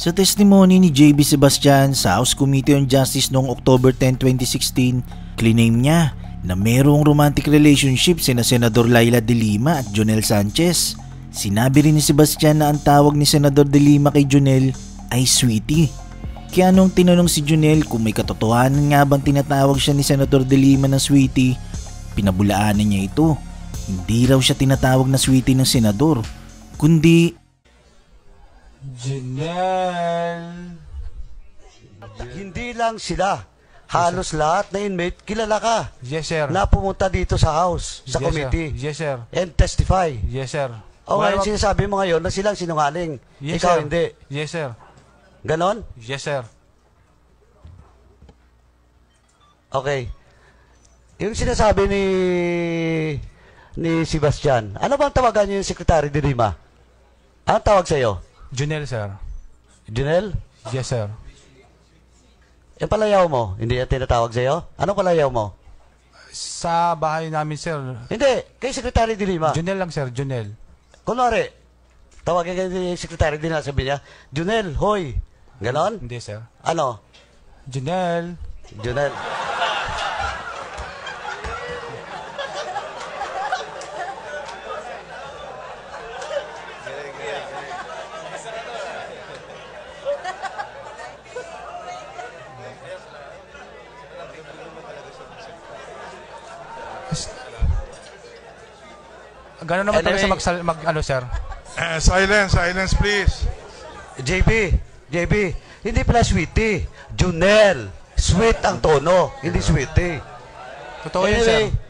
Sa testimony ni JB Sebastian sa House Committee on Justice noong October 10, 2016, claim niya na mayroong romantic relationship sina Senador Laila De Lima at Jonel Sanchez. Sinabi rin ni Sebastian na ang tawag ni Senador De Lima kay Jonel ay sweetie. Kaya nung tinanong si Jonel kung may katotohanan nga bang tinatawag siya ni Senator De Lima ng sweetie, pinabulaanan niya ito. Hindi raw siya tinatawag na sweetie ng senador, kundi Janelle. Hindi lang sila. Halos lahat na inmate, kilala ka. Yes, sir. Na pumunta dito sa house, sa Yes, sir. committee. Yes, sir. And testify. Yes, sir. O Wala- ngayon sinasabi mo ngayon na silang sinungaling. Yes, Ikaw sir. hindi. Yes, sir. Ganon? Yes, sir. Okay. Yung sinasabi ni ni Sebastian, ano bang tawagan niyo yung Secretary de Lima? Anong tawag sa'yo? Junel, sir. Junel? Yes, sir. Yung palayaw mo, hindi na tinatawag sa'yo? Anong palayaw mo? Sa bahay namin, sir. Hindi, kay Secretary de Lima. Junel lang, sir. Junel. Kunwari, tawagin kayo ni Secretary de Lima, sabi niya, Junel, hoy. Ganon? Hindi, sir. Ano? Junel. Junel. Gano'n naman tayo sa magsal, mag, ano, sir? Eh, silence, silence, please. JB, JB, hindi pala sweetie. Junel. Sweet ang tono, hindi sweetie. Totoo yun, sir.